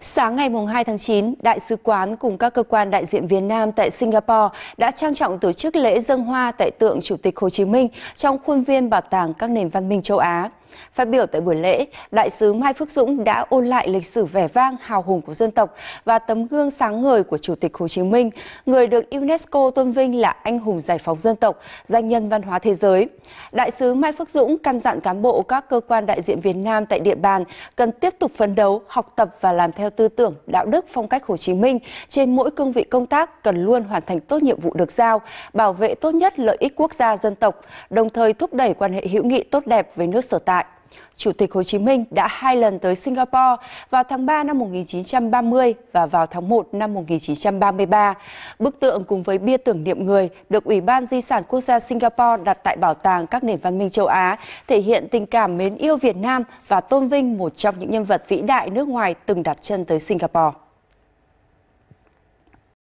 Sáng ngày 2 tháng 9, Đại sứ quán cùng các cơ quan đại diện Việt Nam tại Singapore đã trang trọng tổ chức lễ dân hoa tại tượng Chủ tịch Hồ Chí Minh trong khuôn viên Bảo tàng các nền văn minh châu Á. Phát biểu tại buổi lễ, Đại sứ Mai Phước Dũng đã ôn lại lịch sử vẻ vang hào hùng của dân tộc và tấm gương sáng ngời của Chủ tịch Hồ Chí Minh, người được UNESCO tôn vinh là anh hùng giải phóng dân tộc, danh nhân văn hóa thế giới. Đại sứ Mai Phước Dũng căn dặn cán bộ các cơ quan đại diện Việt Nam tại địa bàn cần tiếp tục phấn đấu, học tập và làm theo tư tưởng, đạo đức, phong cách Hồ Chí Minh trên mỗi cương vị công tác cần luôn hoàn thành tốt nhiệm vụ được giao, bảo vệ tốt nhất lợi ích quốc gia dân tộc, đồng thời thúc đẩy quan hệ hữu nghị tốt đẹp với nước sở tại. Chủ tịch Hồ Chí Minh đã hai lần tới Singapore vào tháng 3 năm 1930 và vào tháng 1 năm 1933. Bức tượng cùng với bia tưởng niệm người được Ủy ban Di sản Quốc gia Singapore đặt tại Bảo tàng các nền văn minh châu Á, thể hiện tình cảm mến yêu Việt Nam và tôn vinh một trong những nhân vật vĩ đại nước ngoài từng đặt chân tới Singapore.